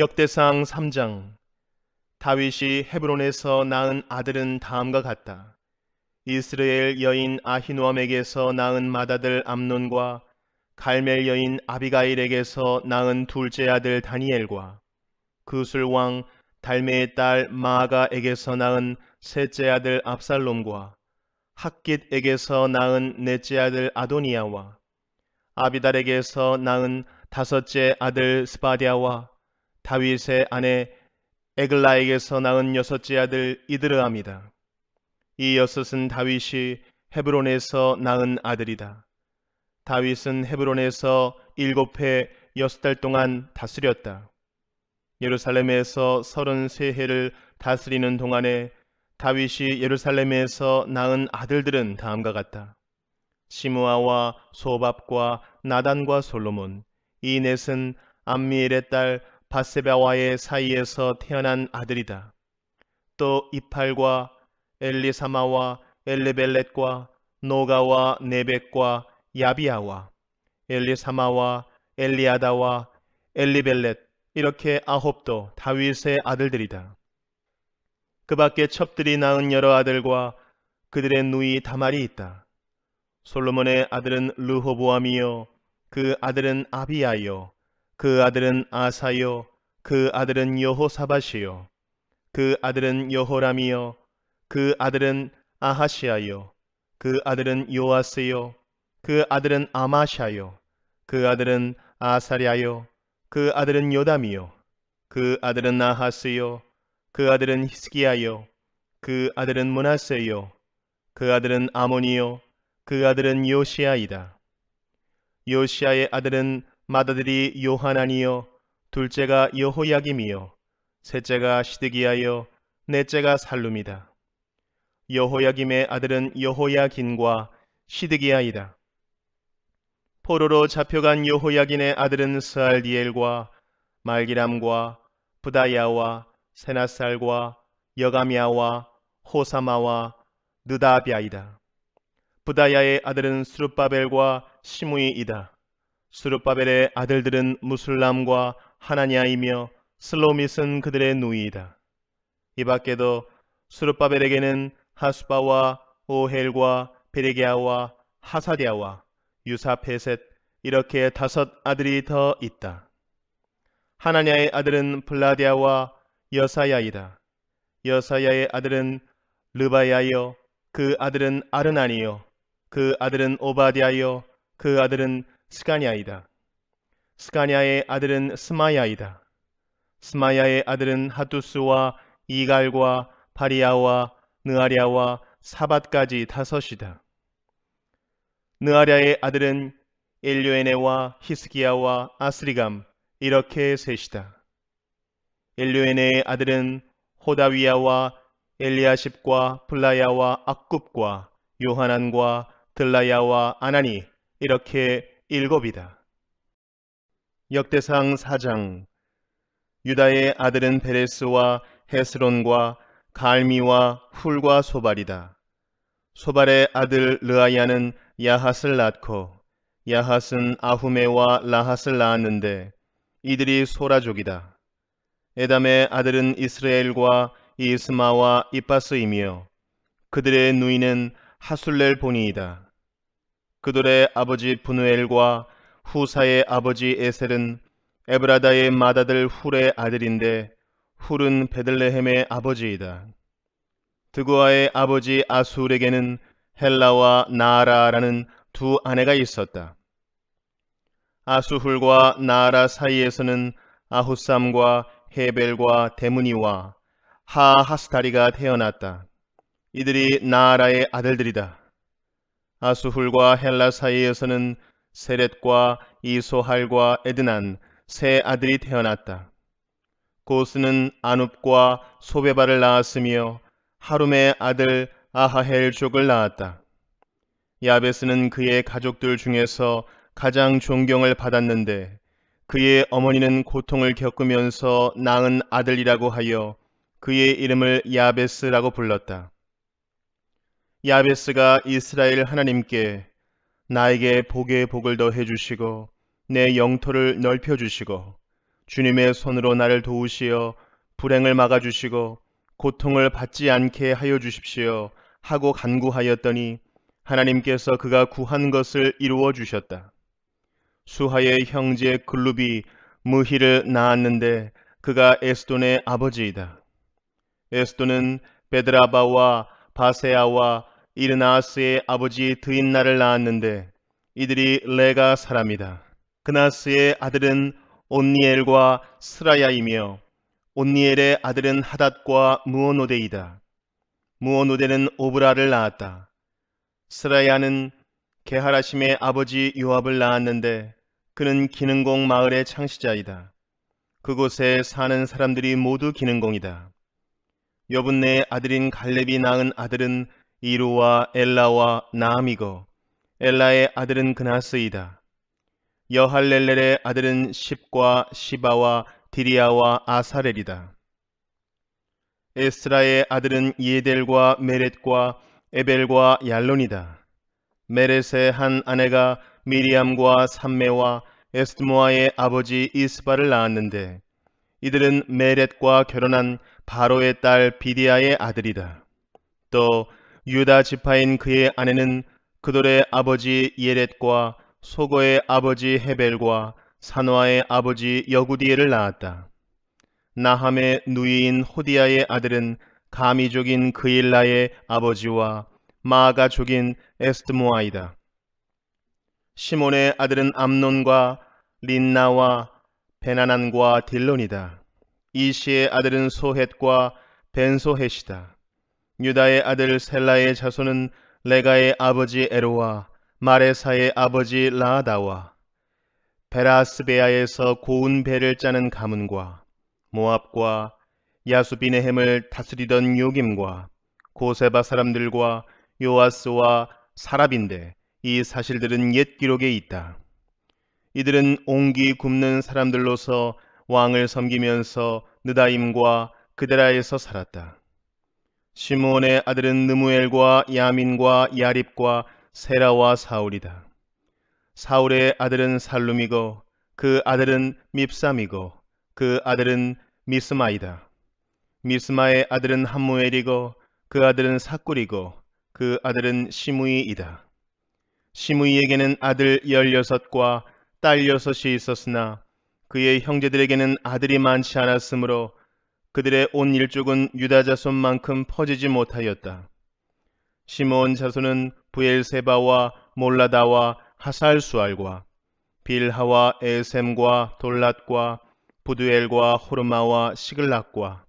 역대상 3장 다윗이 헤브론에서 낳은 아들은 다음과 같다. 이스라엘 여인 아히노암에게서 낳은 맏아들 암논과 갈멜 여인 아비가일에게서 낳은 둘째 아들 다니엘과 그술 왕 달메의 딸 마아가에게서 낳은 셋째 아들 압살롬과 학깃에게서 낳은 넷째 아들 아도니아와 아비달에게서 낳은 다섯째 아들 스바디아와 다윗의 아내 에글라에게서 낳은 여섯째 아들 이드르합니다. 이 여섯은 다윗이 헤브론에서 낳은 아들이다. 다윗은 헤브론에서 일곱 해 여섯 달 동안 다스렸다. 예루살렘에서 서른세 해를 다스리는 동안에 다윗이 예루살렘에서 낳은 아들들은 다음과 같다. 시므아와 소밥과 나단과 솔로몬, 이 넷은 암미엘의 딸 바세바와의 사이에서 태어난 아들이다. 또 이팔과 엘리사마와 엘레벨렛과 노가와 네벡과 야비아와 엘리사마와 엘리아다와 엘리벨렛 이렇게 아홉도 다윗의 아들들이다. 그 밖에 첩들이 낳은 여러 아들과 그들의 누이 다말이 있다. 솔로몬의 아들은 르호보암이요 그 아들은 아비야요 그 아들은 아사요 그 아들은 여호사밧이요 그 아들은 여호람이요 그 아들은 아하시아요 그 아들은 요아스요 그 아들은 아마샤요 그 아들은 아사랴요 그 아들은 요담이요 그 아들은 아하스요 그 아들은 히스기야요 그 아들은 문하세요 그 아들은 아모니요 그 아들은 요시아이다 요시아의 아들은 마아들이 요하나니요 둘째가 여호야김이요 셋째가 시드기하여 넷째가 살룸이다. 여호야김의 아들은 여호야긴과 시드기아이다 포로로 잡혀간 여호야긴의 아들은 스알디엘과 말기람과 부다야와 세나살과 여가미아와 호사마와 느다비아이다. 부다야의 아들은 수르바벨과 시무이이다. 수르바벨의 아들들은 무술람과 하나냐이며 슬로밋은 그들의 누이이다. 이 밖에도 수르바벨에게는 하수바와 오헬과 베레게아와 하사디아와 유사페셋 이렇게 다섯 아들이 더 있다. 하나냐의 아들은 블라디아와 여사야이다. 여사야의 아들은 르바야요, 이그 아들은 아르나니요, 그 아들은 오바디아요, 그 아들은 스가냐이다. 스가냐의 아들은 스마야이다. 스마야의 아들은 하투스와 이갈과 파리아와느아리아와 사밧까지 다섯이다. 느아리아의 아들은 엘료에네와 히스기야와 아스리감 이렇게 셋이다. 엘료에네의 아들은 호다위야와 엘리아십과 블라야와 악굽과 요하난과 들라야와 아나니 이렇게 일곱이다. 역대상 4장 유다의 아들은 베레스와 헤스론과 갈미와 훌과 소발이다. 소발의 아들 르아야는 야핫을 낳고 야핫은 아후메와 라핫을 낳았는데 이들이 소라족이다. 에담의 아들은 이스라엘과 이스마와 이빠스이며 그들의 누이는 하술렐 보니이다. 그들의 아버지 분우엘과 후사의 아버지 에셀은 에브라다의 맏아들 훌의 아들인데 훌은 베들레헴의 아버지이다. 드고아의 아버지 아술에게는 수 헬라와 나아라라는 두 아내가 있었다. 아수훌과 나아라 사이에서는 아후삼과 헤벨과 데문이와 하하스다리가 태어났다. 이들이 나아라의 아들들이다. 아수훌과 헬라 사이에서는 세렛과 이소할과 에드난 세 아들이 태어났다. 고스는 아눕과 소베바를 낳았으며 하룸의 아들 아하헬족을 낳았다. 야베스는 그의 가족들 중에서 가장 존경을 받았는데 그의 어머니는 고통을 겪으면서 낳은 아들이라고 하여 그의 이름을 야베스라고 불렀다. 야베스가 이스라엘 하나님께 나에게 복의 복을 더해 주시고 내 영토를 넓혀 주시고 주님의 손으로 나를 도우시어 불행을 막아 주시고 고통을 받지 않게 하여 주십시오 하고 간구하였더니 하나님께서 그가 구한 것을 이루어 주셨다. 수하의 형제 글룹이 무희를 낳았는데 그가 에스돈의 아버지이다. 에스돈은 베드라바와 바세아와 이르나스의 아버지 드인나를 낳았는데 이들이 레가 사람이다. 그나스의 아들은 온니엘과 스라야이며 온니엘의 아들은 하닷과 무어노데이다. 무어노데는 오브라를 낳았다. 스라야는 게하라심의 아버지 요압을 낳았는데 그는 기능공 마을의 창시자이다. 그곳에 사는 사람들이 모두 기능공이다. 여분네의 아들인 갈렙이 낳은 아들은 이루와 엘라와 나암이고 엘라의 아들은 그나스이다. 여할렐렐의 아들은 십과 시바와 디리아와 아사렐이다. 에스라의 아들은 예델과 메렛과 에벨과 얄론이다. 메렛의 한 아내가 미리암과 삼매와 에스모아의 아버지 이스바를 낳았는데 이들은 메렛과 결혼한 바로의 딸 비디아의 아들이다. 또 유다 지파인 그의 아내는 그돌의 아버지 예렛과 소거의 아버지 헤벨과 산화의 아버지 여구디엘을 낳았다. 나함의 누이인 호디아의 아들은 가미족인 그일라의 아버지와 마가족인 에스트모아이다. 시몬의 아들은 암론과 린나와 베나난과 딜론이다. 이시의 아들은 소헷과 벤소헷이다. 유다의 아들 셀라의 자손은 레가의 아버지 에로와 마레사의 아버지 라다와 베라스베아에서 고운 배를 짜는 가문과 모압과 야수비네햄을 다스리던 요김과 고세바 사람들과 요아스와 사랍인데 이 사실들은 옛 기록에 있다. 이들은 옹기 굽는 사람들로서 왕을 섬기면서 느다임과 그데라에서 살았다. 시몬의 아들은 느무엘과 야민과 야립과 세라와 사울이다. 사울의 아들은 살룸이고 그 아들은 밉삼이고 그 아들은 미스마이다. 미스마의 아들은 함무엘이고 그 아들은 사꾸리고 그 아들은 시무이이다시무이에게는 아들 열여섯과 딸 여섯이 있었으나 그의 형제들에게는 아들이 많지 않았으므로 그들의 온 일족은 유다 자손만큼 퍼지지 못하였다. 시므온 자손은 부엘세바와 몰라다와 하살수알과 빌하와 에셈과 돌랏과 부두엘과 호르마와 시글락과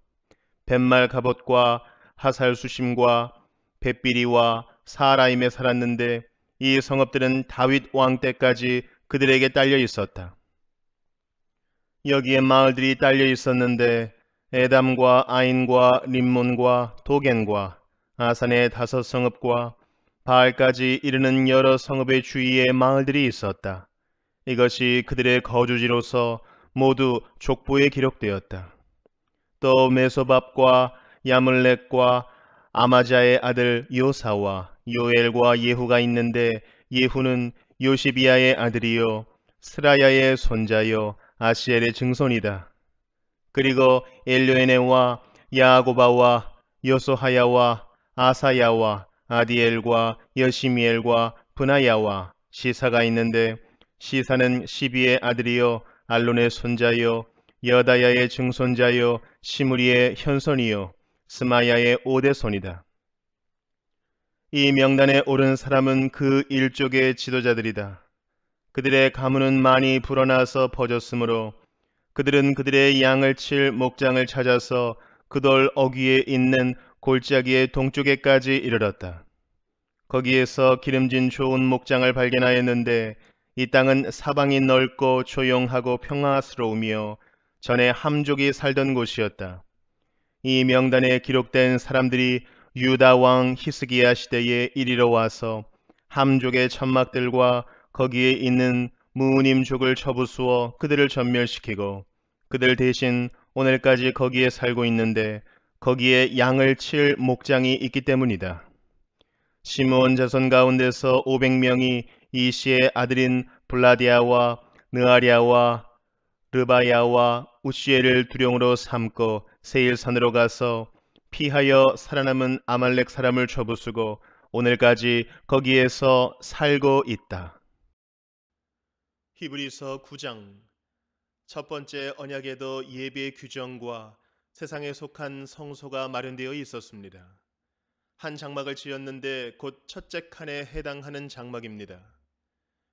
벤말가봇과 하살수심과 벳비리와 사라임에 살았는데 이 성읍들은 다윗 왕 때까지 그들에게 딸려 있었다. 여기에 마을들이 딸려 있었는데 에담과 아인과 림몬과 도겐과 아산의 다섯 성읍과 바알까지 이르는 여러 성읍의 주위에 마을들이 있었다. 이것이 그들의 거주지로서 모두 족보에 기록되었다. 또 메소밥과 야물렉과 아마자의 아들 요사와 요엘과 예후가 있는데 예후는 요시비아의 아들이요 스라야의 손자요 아시엘의 증손이다. 그리고 엘료에네와 야고바와 여소하야와 아사야와 아디엘과 여시미엘과 분하야와 시사가 있는데 시사는 시비의 아들이요 알론의 손자요 여다야의 증손자요 시무리의 현손이요 스마야의 오대손이다. 이 명단에 오른 사람은 그 일족의 지도자들이다. 그들의 가문은 많이 불어나서 퍼졌으므로 그들은 그들의 양을 칠 목장을 찾아서 그돌 어귀에 있는 골짜기의 동쪽에까지 이르렀다. 거기에서 기름진 좋은 목장을 발견하였는데 이 땅은 사방이 넓고 조용하고 평화스러우며 전에 함족이 살던 곳이었다. 이 명단에 기록된 사람들이 유다 왕 히스기야 시대에 이리로 와서 함족의 천막들과 거기에 있는 무우님족을 처부수어 그들을 전멸시키고 그들 대신 오늘까지 거기에 살고 있는데 거기에 양을 칠 목장이 있기 때문이다. 시므온 자손 가운데서 500명이 이시의 아들인 블라디아와 느아리아와 르바야와 우시엘을 두령으로 삼고 세일산으로 가서 피하여 살아남은 아말렉 사람을 쳐부수고 오늘까지 거기에서 살고 있다. 히브리서 9장 첫 번째 언약에도 예배 규정과 세상에 속한 성소가 마련되어 있었습니다. 한 장막을 지었는데 곧 첫째 칸에 해당하는 장막입니다.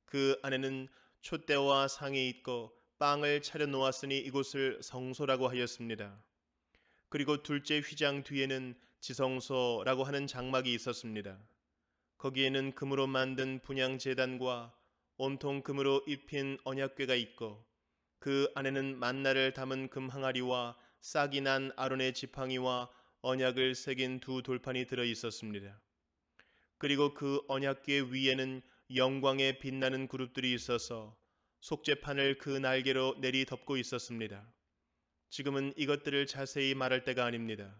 그 안에는 촛대와 상이 있고 빵을 차려 놓았으니 이곳을 성소라고 하였습니다. 그리고 둘째 휘장 뒤에는 지성소라고 하는 장막이 있었습니다. 거기에는 금으로 만든 분양재단과 온통 금으로 입힌 언약궤가 있고 그 안에는 만나를 담은 금항아리와 싹이 난 아론의 지팡이와 언약을 새긴 두 돌판이 들어 있었습니다. 그리고 그 언약궤 위에는 영광의 빛나는 그룹들이 있어서 속재판을 그 날개로 내리 덮고 있었습니다. 지금은 이것들을 자세히 말할 때가 아닙니다.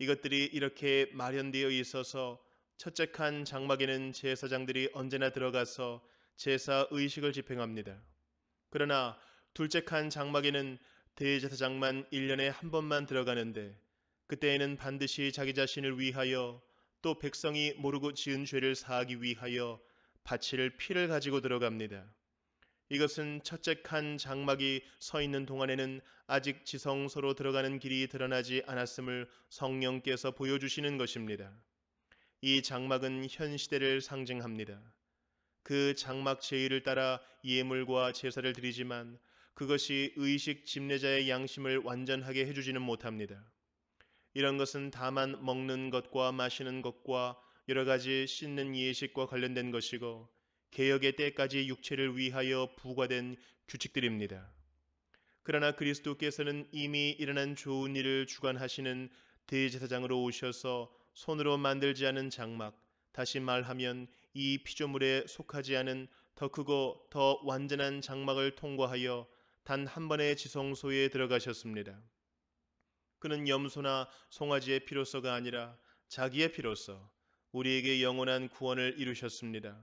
이것들이 이렇게 마련되어 있어서 첫째 칸 장막에는 제사장들이 언제나 들어가서 제사 의식을 집행합니다. 그러나 둘째 칸 장막에는 대제사장만 1년에 한 번만 들어가는데 그때에는 반드시 자기 자신을 위하여 또 백성이 모르고 지은 죄를 사하기 위하여 바칠 피를 가지고 들어갑니다. 이것은 첫째 칸 장막이 서 있는 동안에는 아직 지성소로 들어가는 길이 드러나지 않았음을 성령께서 보여주시는 것입니다. 이 장막은 현 시대를 상징합니다. 그 장막 제의를 따라 예물과 제사를 드리지만 그것이 의식 집례자의 양심을 완전하게 해주지는 못합니다. 이런 것은 다만 먹는 것과 마시는 것과 여러 가지 씻는 예식과 관련된 것이고 개혁의 때까지 육체를 위하여 부과된 규칙들입니다. 그러나 그리스도께서는 이미 일어난 좋은 일을 주관하시는 대제사장으로 오셔서 손으로 만들지 않은 장막, 다시 말하면 이 피조물에 속하지 않은 더 크고 더 완전한 장막을 통과하여 단 한 번의 지성소에 들어가셨습니다. 그는 염소나 송아지의 피로서가 아니라 자기의 피로서 우리에게 영원한 구원을 이루셨습니다.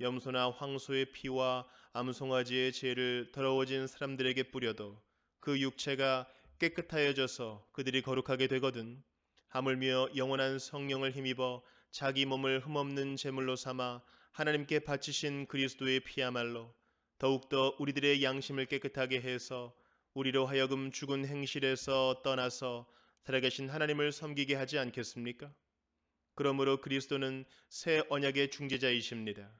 염소나 황소의 피와 암송아지의 죄를 더러워진 사람들에게 뿌려도 그 육체가 깨끗하여져서 그들이 거룩하게 되거든 하물며 영원한 성령을 힘입어 자기 몸을 흠없는 제물로 삼아 하나님께 바치신 그리스도의 피야말로 더욱더 우리들의 양심을 깨끗하게 해서 우리로 하여금 죽은 행실에서 떠나서 살아계신 하나님을 섬기게 하지 않겠습니까? 그러므로 그리스도는 새 언약의 중재자이십니다.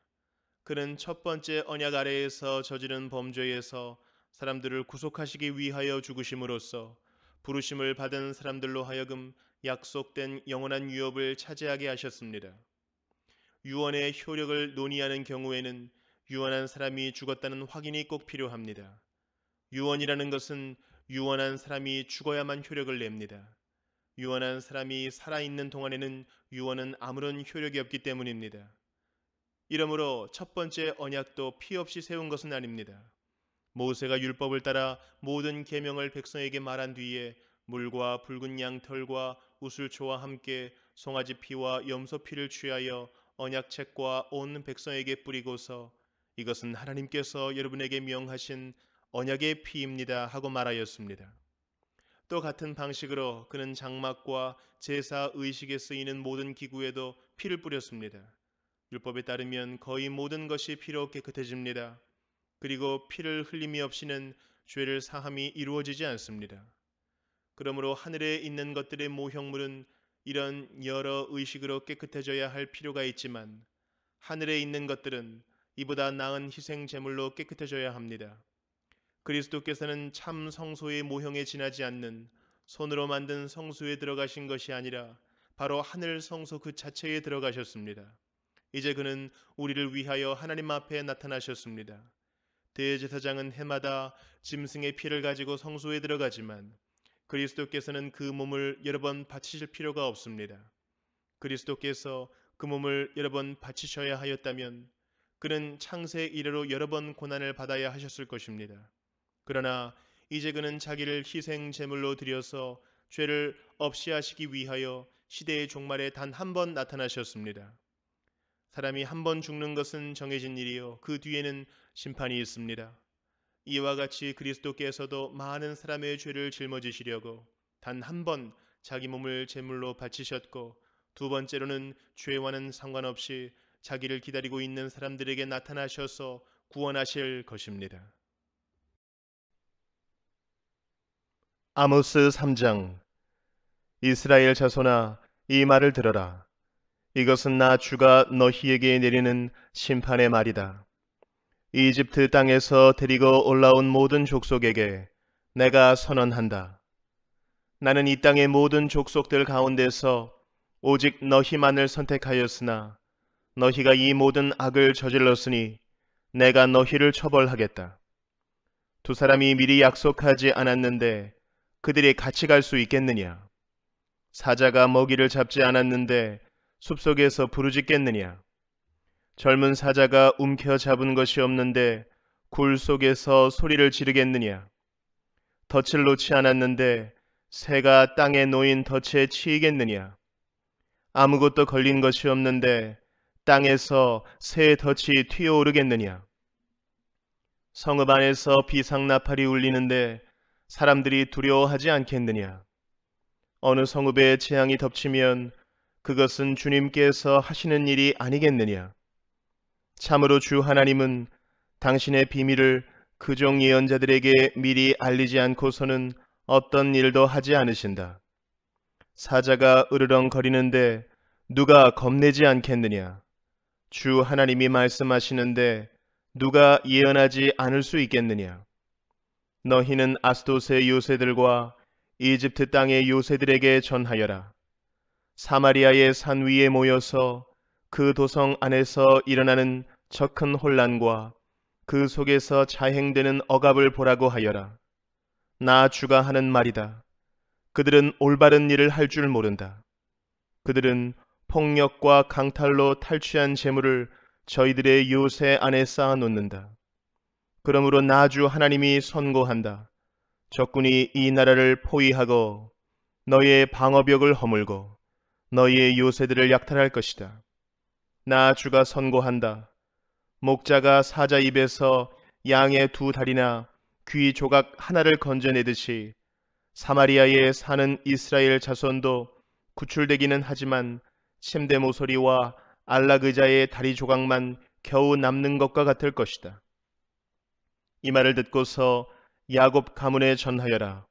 그는 첫 번째 언약 아래에서 저지른 범죄에서 사람들을 구속하시기 위하여 죽으심으로써 부르심을 받은 사람들로 하여금 약속된 영원한 유업을 차지하게 하셨습니다. 유언의 효력을 논의하는 경우에는 유언한 사람이 죽었다는 확인이 꼭 필요합니다. 유언이라는 것은 유언한 사람이 죽어야만 효력을 냅니다. 유언한 사람이 살아있는 동안에는 유언은 아무런 효력이 없기 때문입니다. 이러므로 첫 번째 언약도 피 없이 세운 것은 아닙니다. 모세가 율법을 따라 모든 계명을 백성에게 말한 뒤에 물과 붉은 양털과 우슬초와 함께 송아지 피와 염소 피를 취하여 언약책과 온 백성에게 뿌리고서 이것은 하나님께서 여러분에게 명하신 언약의 피입니다 하고 말하였습니다. 또 같은 방식으로 그는 장막과 제사 의식에 쓰이는 모든 기구에도 피를 뿌렸습니다. 율법에 따르면 거의 모든 것이 피로 깨끗해집니다. 그리고 피를 흘림이 없이는 죄를 사함이 이루어지지 않습니다. 그러므로 하늘에 있는 것들의 모형물은 이런 여러 의식으로 깨끗해져야 할 필요가 있지만 하늘에 있는 것들은 이보다 나은 희생 제물로 깨끗해져야 합니다. 그리스도께서는 참 성소의 모형에 지나지 않는 손으로 만든 성소에 들어가신 것이 아니라 바로 하늘 성소 그 자체에 들어가셨습니다. 이제 그는 우리를 위하여 하나님 앞에 나타나셨습니다. 대제사장은 해마다 짐승의 피를 가지고 성소에 들어가지만 그리스도께서는 그 몸을 여러 번 바치실 필요가 없습니다. 그리스도께서 그 몸을 여러 번 바치셔야 하였다면 그는 창세 이래로 여러 번 고난을 받아야 하셨을 것입니다. 그러나 이제 그는 자기를 희생 제물로 드려서 죄를 없이 하시기 위하여 시대의 종말에 단 한 번 나타나셨습니다. 사람이 한 번 죽는 것은 정해진 일이요 그 뒤에는 심판이 있습니다. 이와 같이 그리스도께서도 많은 사람의 죄를 짊어지시려고 단 한 번 자기 몸을 제물로 바치셨고 두 번째로는 죄와는 상관없이 자기를 기다리고 있는 사람들에게 나타나셔서 구원하실 것입니다. 아모스 3장 이스라엘 자손아 이 말을 들어라. 이것은 나 주가 너희에게 내리는 심판의 말이다. 이집트 땅에서 데리고 올라온 모든 족속에게 내가 선언한다. 나는 이 땅의 모든 족속들 가운데서 오직 너희만을 선택하였으나 너희가 이 모든 악을 저질렀으니 내가 너희를 처벌하겠다. 두 사람이 미리 약속하지 않았는데 그들이 같이 갈 수 있겠느냐? 사자가 먹이를 잡지 않았는데 숲속에서 부르짖겠느냐? 젊은 사자가 움켜 잡은 것이 없는데 굴 속에서 소리를 지르겠느냐? 덫을 놓지 않았는데 새가 땅에 놓인 덫에 치이겠느냐? 아무것도 걸린 것이 없는데 땅에서 새 덫이 튀어오르겠느냐? 성읍 안에서 비상나팔이 울리는데 사람들이 두려워하지 않겠느냐? 어느 성읍에 재앙이 덮치면 그것은 주님께서 하시는 일이 아니겠느냐? 참으로 주 하나님은 당신의 비밀을 그 종 예언자들에게 미리 알리지 않고서는 어떤 일도 하지 않으신다. 사자가 으르렁거리는데 누가 겁내지 않겠느냐? 주 하나님이 말씀하시는데 누가 예언하지 않을 수 있겠느냐? 너희는 아스도스의 요새들과 이집트 땅의 요새들에게 전하여라. 사마리아의 산 위에 모여서 그 도성 안에서 일어나는 적큰 혼란과 그 속에서 자행되는 억압을 보라고 하여라. 나 주가 하는 말이다. 그들은 올바른 일을 할 줄 모른다. 그들은 폭력과 강탈로 탈취한 재물을 저희들의 요새 안에 쌓아 놓는다. 그러므로 나 주 하나님이 선고한다. 적군이 이 나라를 포위하고 너의 희 방어벽을 허물고 너희의 요새들을 약탈할 것이다. 나 주가 선고한다. 목자가 사자 입에서 양의 두 다리나 귀 조각 하나를 건져내듯이 사마리아에 사는 이스라엘 자손도 구출되기는 하지만 침대 모서리와 안락의자의 다리 조각만 겨우 남는 것과 같을 것이다. 이 말을 듣고서 야곱 가문에 전하여라.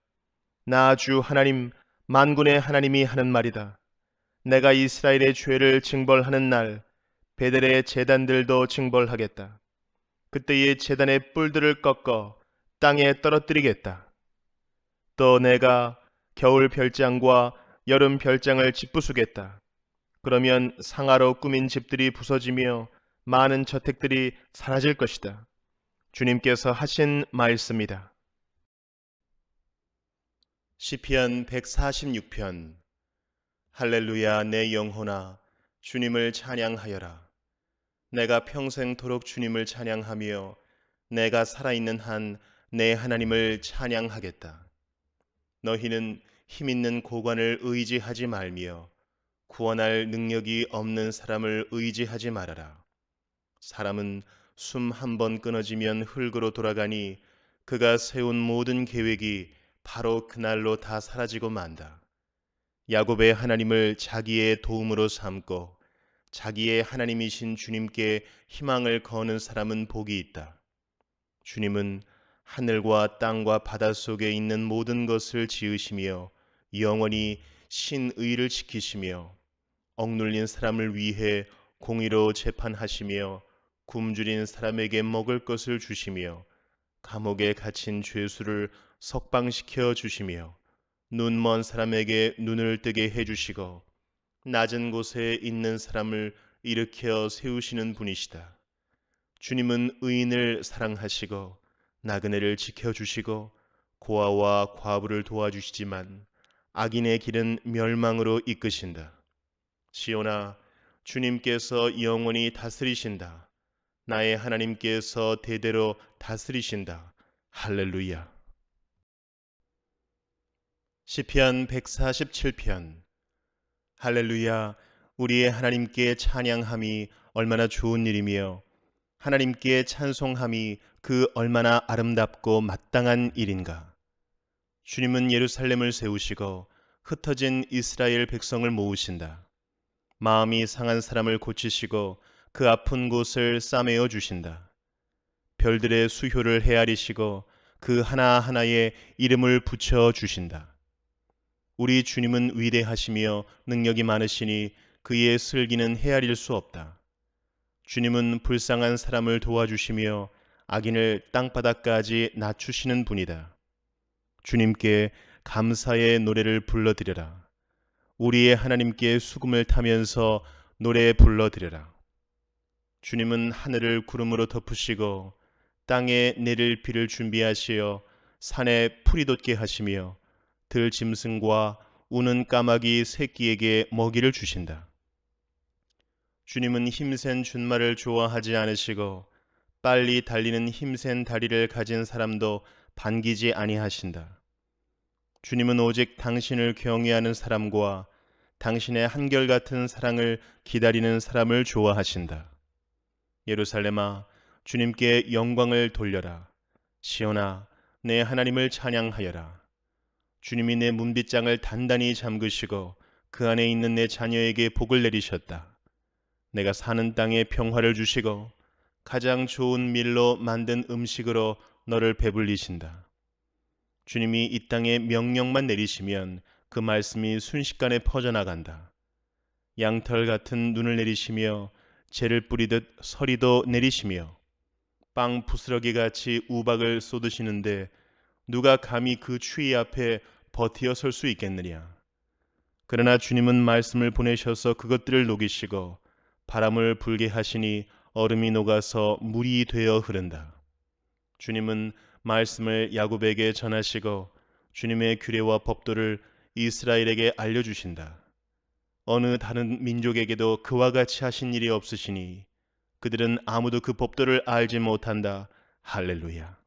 나 주 하나님 만군의 하나님이 하는 말이다. 내가 이스라엘의 죄를 징벌하는 날 베델의 재단들도 징벌하겠다. 그때의 재단의 뿔들을 꺾어 땅에 떨어뜨리겠다. 또 내가 겨울 별장과 여름 별장을 짓부수겠다. 그러면 상하로 꾸민 집들이 부서지며 많은 저택들이 사라질 것이다. 주님께서 하신 말씀이다. 시편 146편 할렐루야 내 영혼아 주님을 찬양하여라. 내가 평생토록 주님을 찬양하며 내가 살아있는 한 내 하나님을 찬양하겠다. 너희는 힘있는 고관을 의지하지 말며 구원할 능력이 없는 사람을 의지하지 말아라. 사람은 숨 한 번 끊어지면 흙으로 돌아가니 그가 세운 모든 계획이 바로 그날로 다 사라지고 만다. 야곱의 하나님을 자기의 도움으로 삼고 자기의 하나님이신 주님께 희망을 거는 사람은 복이 있다. 주님은 하늘과 땅과 바다 속에 있는 모든 것을 지으시며 영원히 신의를 지키시며 억눌린 사람을 위해 공의로 재판하시며 굶주린 사람에게 먹을 것을 주시며 감옥에 갇힌 죄수를 석방시켜 주시며 눈먼 사람에게 눈을 뜨게 해주시고 낮은 곳에 있는 사람을 일으켜 세우시는 분이시다. 주님은 의인을 사랑하시고 나그네를 지켜주시고 고아와 과부를 도와주시지만 악인의 길은 멸망으로 이끄신다. 시온아 주님께서 영원히 다스리신다. 나의 하나님께서 대대로 다스리신다. 할렐루야. 시편 147편 할렐루야, 우리의 하나님께 찬양함이 얼마나 좋은 일이며 하나님께 찬송함이 그 얼마나 아름답고 마땅한 일인가. 주님은 예루살렘을 세우시고 흩어진 이스라엘 백성을 모으신다. 마음이 상한 사람을 고치시고 그 아픈 곳을 싸매어 주신다. 별들의 수효를 헤아리시고 그 하나하나에 이름을 붙여 주신다. 우리 주님은 위대하시며 능력이 많으시니 그의 슬기는 헤아릴 수 없다. 주님은 불쌍한 사람을 도와주시며 악인을 땅바닥까지 낮추시는 분이다. 주님께 감사의 노래를 불러드려라. 우리의 하나님께 수금을 타면서 노래 불러드려라. 주님은 하늘을 구름으로 덮으시고 땅에 내릴 비를 준비하시어 산에 풀이 돋게 하시며 들짐승과 우는 까마귀 새끼에게 먹이를 주신다. 주님은 힘센 준말을 좋아하지 않으시고 빨리 달리는 힘센 다리를 가진 사람도 반기지 아니하신다. 주님은 오직 당신을 경외하는 사람과 당신의 한결같은 사랑을 기다리는 사람을 좋아하신다. 예루살렘아, 주님께 영광을 돌려라. 시온아, 내 하나님을 찬양하여라. 주님이 내 문빗장을 단단히 잠그시고 그 안에 있는 내 자녀에게 복을 내리셨다. 내가 사는 땅에 평화를 주시고 가장 좋은 밀로 만든 음식으로 너를 배불리신다. 주님이 이 땅에 명령만 내리시면 그 말씀이 순식간에 퍼져나간다. 양털 같은 눈을 내리시며 재를 뿌리듯 서리도 내리시며 빵 부스러기 같이 우박을 쏟으시는데 누가 감히 그 추위 앞에 버티어 설 수 있겠느냐. 그러나 주님은 말씀을 보내셔서 그것들을 녹이시고 바람을 불게 하시니 얼음이 녹아서 물이 되어 흐른다. 주님은 말씀을 야곱에게 전하시고 주님의 규례와 법도를 이스라엘에게 알려주신다. 어느 다른 민족에게도 그와 같이 하신 일이 없으시니 그들은 아무도 그 법도를 알지 못한다. 할렐루야.